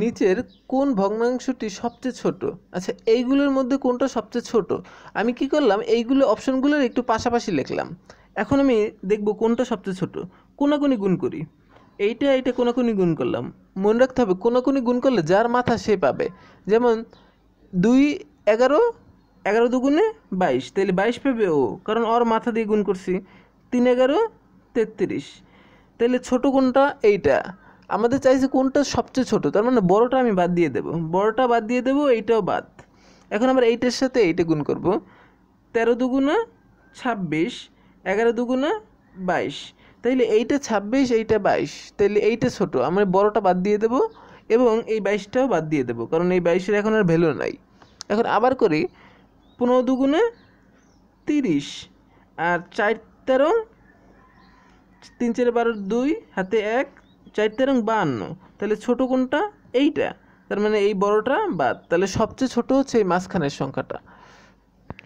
নিচের কোন ভগ্নাংশটি সবচেয়ে ছোট আচ্ছা এইগুলোর মধ্যে কোনটা সবচেয়ে ছোট আমি কি করলাম এইগুলো অপশনগুলোর একটু পাশাপাশি লিখলাম এখন আমি দেখব কোনটা সবচেয়ে ছোট কোনাকুনি গুণ করি এইটা এইটা কোনাকুনি গুণ করলাম মনে রাখতে হবে কোনাকুনি গুণ করলে যার মাথা সে পাবে যেমন দুই এগারো এগারো দুগুণে বাইশ তাহলে বাইশ পাবে ও কারণ ওর মাথা দিয়ে গুণ করছি তিন এগারো তেত্রিশ তাহলে ছোটো কোনটা এইটা আমাদের চাইছে কোনটা সবচেয়ে ছোট তার মানে বড়টা আমি বাদ দিয়ে দেবো বড়টা বাদ দিয়ে দেবো এইটাও বাদ এখন আমরা এইটার সাথে এইটা গুণ করব তেরো দুগুণা ছাব্বিশ এগারো দুগুণা বাইশ তাইলে এইটা ছাব্বিশ এইটা বাইশ তাইলে এইটা ছোট আমরা বড়োটা বাদ দিয়ে দেবো এবং এই বাইশটাও বাদ দিয়ে দেবো কারণ এই বাইশের এখন আর ভ্যালু নাই এখন আবার করি পনেরো দুগুণে তিরিশ আর চার তেরো তিন চারে বারো দুই হাতে এক চার রং বাহান্ন তাহলে ছোট কোনটা এইটা তার মানে এই বড়টা বাদ তাহলে সবচেয়ে ছোট হচ্ছে এই মাঝখানের সংখ্যাটা